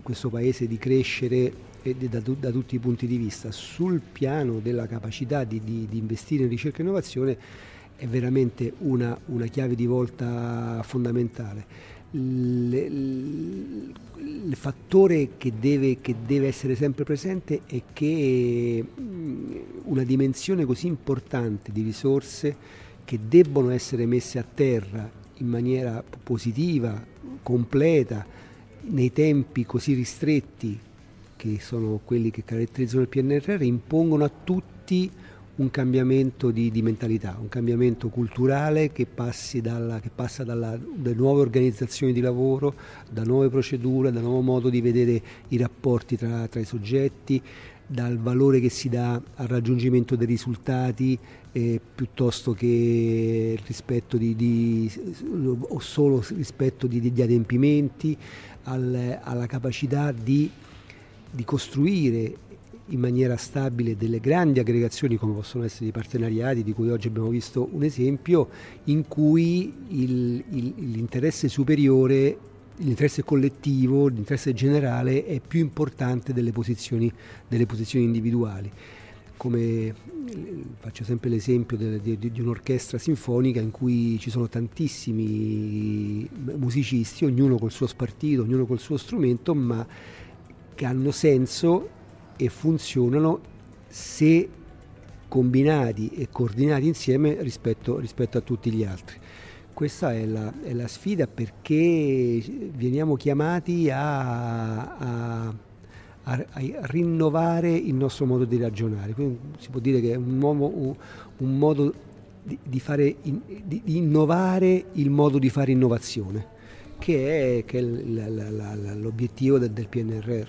questo Paese di crescere eh, da, da, tutti i punti di vista. Sul piano della capacità di, di, di investire in ricerca e innovazione è veramente una, una chiave di volta fondamentale il, il fattore che deve, che deve, essere sempre presente è che mm, una dimensione così importante di risorse che debbono essere messe a terra in maniera positiva, completa, nei tempi così ristretti che sono quelli che caratterizzano il PNRR, impongono a tutti un cambiamento di, di, mentalità, un cambiamento culturale che, dalla, che passa dalla, da nuove organizzazioni di lavoro, da nuove procedure, da nuovo modo di vedere i rapporti tra, tra i soggetti, dal valore che si dà al raggiungimento dei risultati eh, piuttosto che rispetto di, di, o solo rispetto di, di adempimenti, al, alla capacità di di costruire in maniera stabile delle grandi aggregazioni come possono essere i partenariati di cui oggi abbiamo visto un esempio in cui il, il, l'interesse superiore l'interesse collettivo, l'interesse generale è più importante delle posizioni, delle posizioni individuali. Come, faccio sempre l'esempio de, de, di, un'orchestra sinfonica in cui ci sono tantissimi musicisti, ognuno col suo spartito, ognuno col suo strumento, ma che hanno senso e funzionano se combinati e coordinati insieme rispetto, rispetto a tutti gli altri. Questa è la, è la sfida perché veniamo chiamati a, a a, rinnovare il nostro modo di ragionare. Quindi si può dire che è un, nuovo, un modo di, di, fare, di, innovare il modo di fare innovazione, che è, che è l'obiettivo del, del PNRR.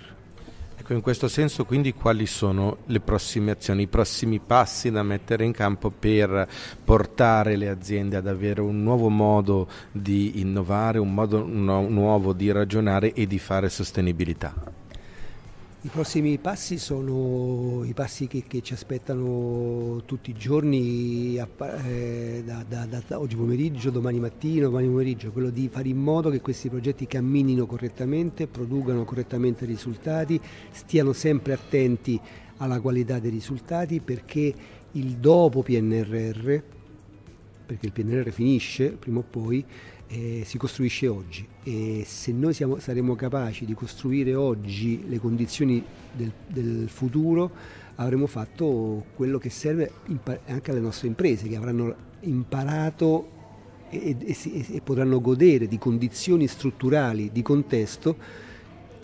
Ecco, in questo senso quindi quali sono le prossime azioni, i prossimi passi da mettere in campo per portare le aziende ad avere un nuovo modo di innovare, un modo nuovo di ragionare e di fare sostenibilità? I prossimi passi sono i passi che, che ci aspettano tutti i giorni, a, eh, da, da, da, oggi pomeriggio, domani mattino, domani pomeriggio, quello di fare in modo che questi progetti camminino correttamente, producano correttamente risultati, stiano sempre attenti alla qualità dei risultati perché il dopo PNRR, perché il PNRR finisce prima o poi, eh, si costruisce oggi e se noi siamo, saremo capaci di costruire oggi le condizioni del, del futuro avremo fatto quello che serve anche alle nostre imprese che avranno imparato e, e, e potranno godere di condizioni strutturali di contesto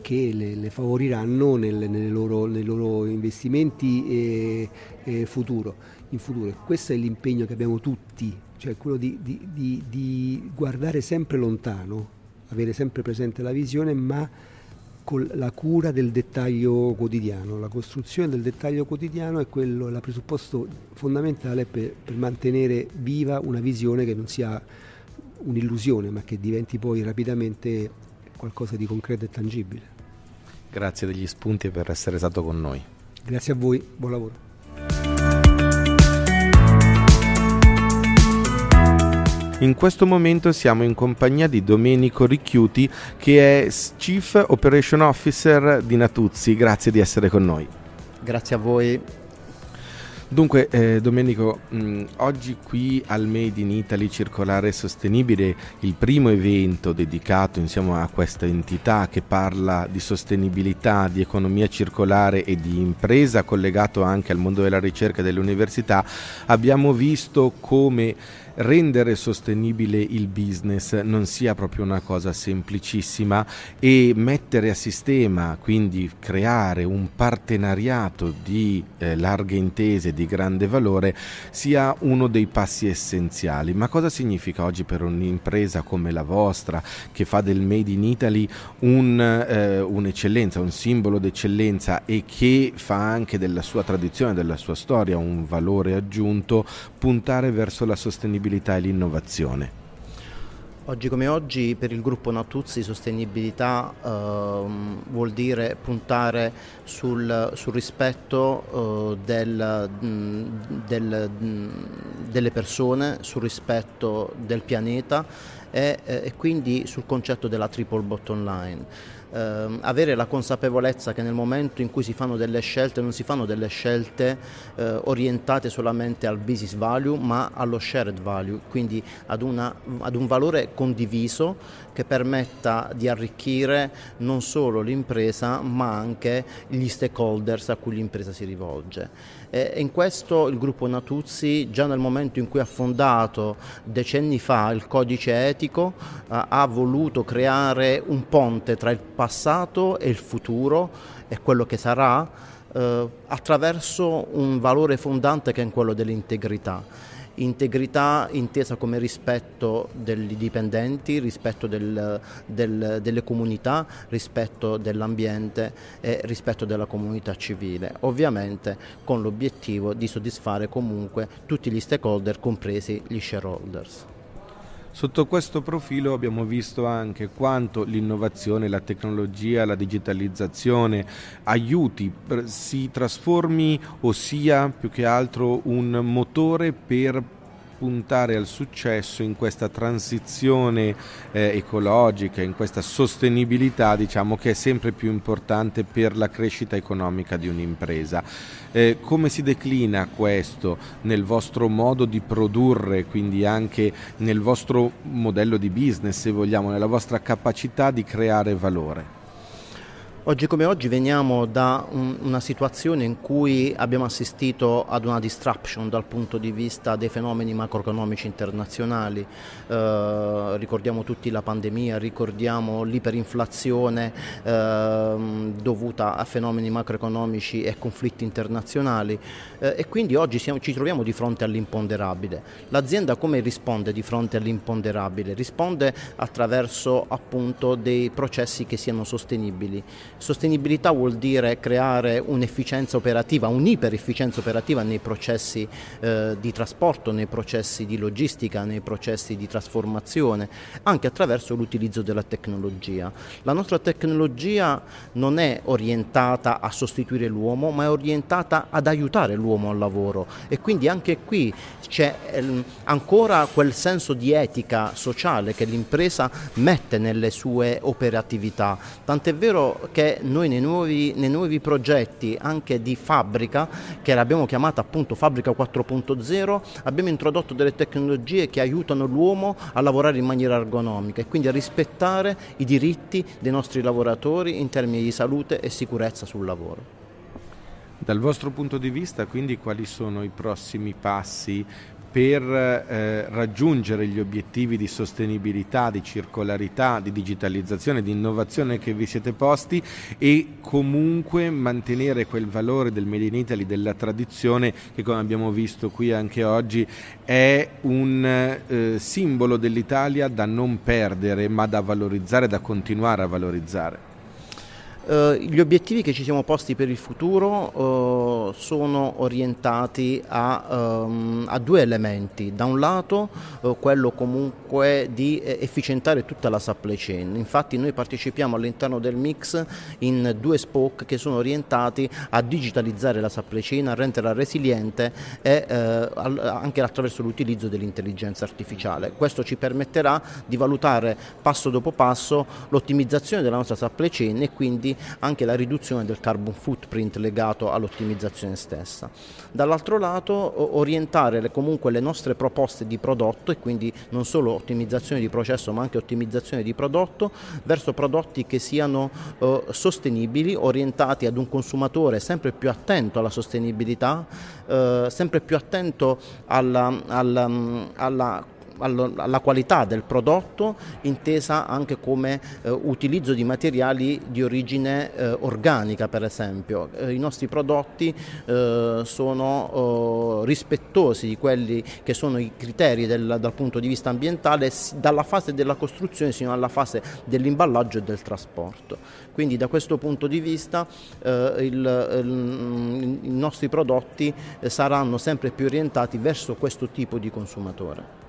che le, le favoriranno nel, nel loro, nei loro investimenti e, eh, eh, futuro, in futuro. Questo è l'impegno che abbiamo tutti cioè quello di, di, di, di, guardare sempre lontano, avere sempre presente la visione, ma con la cura del dettaglio quotidiano. La costruzione del dettaglio quotidiano è quello, la presupposto fondamentale per, per mantenere viva una visione che non sia un'illusione, ma che diventi poi rapidamente qualcosa di concreto e tangibile. Grazie degli spunti per essere stato con noi. Grazie a voi, buon lavoro. In questo momento siamo in compagnia di Domenico Ricchiuti che è Chief Operation Officer di Natuzzi. Grazie di essere con noi. Grazie a voi. Dunque eh, Domenico, mh, oggi qui al Made in Italy Circolare e Sostenibile, il primo evento dedicato insieme a questa entità che parla di sostenibilità, di economia circolare e di impresa collegato anche al mondo della ricerca e dell'università, abbiamo visto come rendere sostenibile il business non sia proprio una cosa semplicissima e mettere a sistema, quindi creare un partenariato di eh, larghe intese di grande valore sia uno dei passi essenziali. Ma cosa significa oggi per un'impresa come la vostra che fa del Made in Italy un, eh, un'eccellenza, un simbolo d'eccellenza e che fa anche della sua tradizione, della sua storia un valore aggiunto, puntare verso la sostenibilità? sostenibilità e l'innovazione. Oggi come oggi per il gruppo Natuzzi sostenibilità eh, vuol dire puntare sul, sul rispetto eh, del, del, delle persone, sul rispetto del pianeta e, eh, e quindi sul concetto della triple bottom line eh, avere la consapevolezza che nel momento in cui si fanno delle scelte non si fanno delle scelte eh, orientate solamente al business value ma allo shared value, quindi ad, una, ad un valore condiviso che permetta di arricchire non solo l'impresa ma anche gli stakeholders a cui l'impresa si rivolge. E in questo il gruppo Natuzzi già nel momento in cui ha fondato decenni fa il codice etico eh, ha voluto creare un ponte tra il passato e il futuro e quello che sarà eh, attraverso un valore fondante che è quello dell'integrità. Integrità intesa come rispetto degli dipendenti, rispetto del, del, delle comunità, rispetto dell'ambiente e rispetto della comunità civile, ovviamente con l'obiettivo di soddisfare comunque tutti gli stakeholder, compresi gli shareholders. Sotto questo profilo abbiamo visto anche quanto l'innovazione, la tecnologia, la digitalizzazione aiuti, si trasformi o sia più che altro un motore per puntare al successo in questa transizione eh, ecologica, in questa sostenibilità diciamo che è sempre più importante per la crescita economica di un'impresa. Eh, come si declina questo nel vostro modo di produrre, quindi anche nel vostro modello di business se vogliamo, nella vostra capacità di creare valore? Oggi come oggi veniamo da un, una situazione in cui abbiamo assistito ad una disruption dal punto di vista dei fenomeni macroeconomici internazionali, eh, ricordiamo tutti la pandemia, ricordiamo l'iperinflazione eh, dovuta a fenomeni macroeconomici e conflitti internazionali, eh, e quindi oggi siamo, ci troviamo di fronte all'imponderabile. L'azienda come risponde di fronte all'imponderabile? Risponde attraverso appunto dei processi che siano sostenibili. Sostenibilità vuol dire creare un'efficienza operativa, un'iperefficienza operativa nei processi eh, di trasporto, nei processi di logistica, nei processi di trasformazione, anche attraverso l'utilizzo della tecnologia. La nostra tecnologia non è orientata a sostituire l'uomo, ma è orientata ad aiutare l'uomo dell'uomo al lavoro e quindi anche qui c'è ehm, ancora quel senso di etica sociale che l'impresa mette nelle sue operatività, tant'è vero che noi nei nuovi, nei nuovi progetti anche di fabbrica, che l'abbiamo chiamata appunto fabbrica 4.0, abbiamo introdotto delle tecnologie che aiutano l'uomo a lavorare in maniera ergonomica e quindi a rispettare i diritti dei nostri lavoratori in termini di salute e sicurezza sul lavoro. Dal vostro punto di vista, quindi, quali sono i prossimi passi per eh, raggiungere gli obiettivi di sostenibilità, di circolarità, di digitalizzazione, di innovazione che vi siete posti e comunque mantenere quel valore del Made in Italy, della tradizione che come abbiamo visto qui anche oggi è un eh, simbolo dell'Italia da non perdere ma da valorizzare, da continuare a valorizzare. Eh, gli obiettivi che ci siamo posti per il futuro eh, sono orientati a, ehm, a, due elementi, da un lato eh, quello comunque di eh, efficientare tutta la supply chain, infatti noi partecipiamo all'interno del mix in due spoke che sono orientati a digitalizzare la supply chain, a renderla resiliente e eh, al, anche attraverso l'utilizzo dell'intelligenza artificiale. Questo ci permetterà di valutare passo dopo passo l'ottimizzazione della nostra supply chain e quindi ambienti, anche la riduzione del carbon footprint legato all'ottimizzazione stessa. Dall'altro lato orientare comunque le nostre proposte di prodotto e quindi non solo ottimizzazione di processo ma anche ottimizzazione di prodotto verso prodotti che siano eh, sostenibili, orientati ad un consumatore sempre più attento alla sostenibilità, eh, sempre più attento alla, alla, alla alla qualità del prodotto intesa anche come eh, utilizzo di materiali di origine eh, organica per esempio. Eh, I nostri prodotti eh, sono oh, rispettosi di quelli che sono i criteri del, dal punto di vista ambientale dalla fase della costruzione sino alla fase dell'imballaggio e del trasporto. Quindi da questo punto di vista eh, il, il, mm, i nostri prodotti eh, saranno sempre più orientati verso questo tipo di consumatore.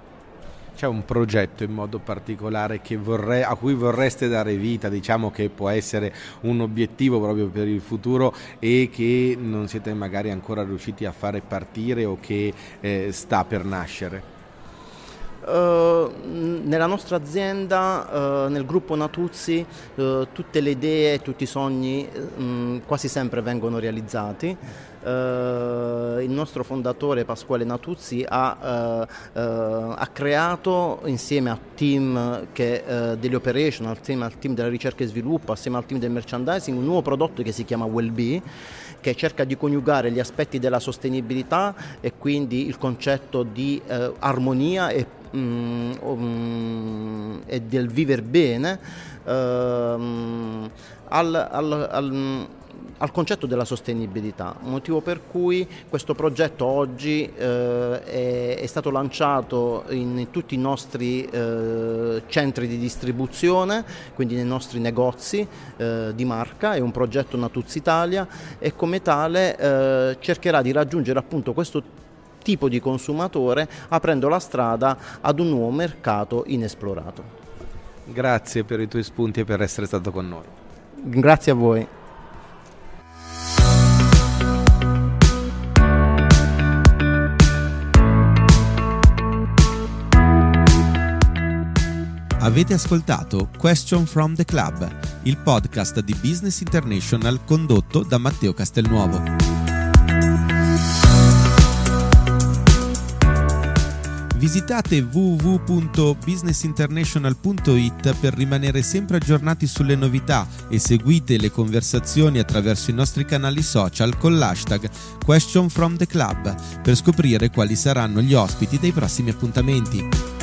C'è un progetto in modo particolare vorrei, a cui vorreste dare vita, diciamo che può essere un obiettivo proprio per il futuro e che non siete magari ancora riusciti a fare partire o che eh, sta per nascere? Uh, nella nostra azienda, uh, nel gruppo Natuzzi, uh, tutte le idee, tutti i sogni mh, quasi sempre vengono realizzati eh, il nostro fondatore Pasquale Natuzzi ha, eh, eh ha creato insieme al team che, eh, delle operation, al team, al team, della ricerca e sviluppo, assieme al team del merchandising, un nuovo prodotto che si chiama Wellbe che cerca di coniugare gli aspetti della sostenibilità e quindi il concetto di eh, armonia e, mm, um, e del vivere bene ehm, al, al, al al concetto della sostenibilità, motivo per cui questo progetto oggi eh, è, è, stato lanciato in tutti i nostri eh, centri di distribuzione, quindi nei nostri negozi eh, di marca, è un progetto Natuz Italia e come tale eh, cercherà di raggiungere appunto questo tipo di consumatore aprendo la strada ad un nuovo mercato inesplorato. Grazie per i tuoi spunti e per essere stato con noi. Grazie a voi. Avete ascoltato Question from the Club, il podcast di Business International condotto da Matteo Castelnuovo. Visitate www.businessinternational.it per rimanere sempre aggiornati sulle novità e seguite le conversazioni attraverso i nostri canali social con l'hashtag Question from the Club per scoprire quali saranno gli ospiti dei prossimi appuntamenti.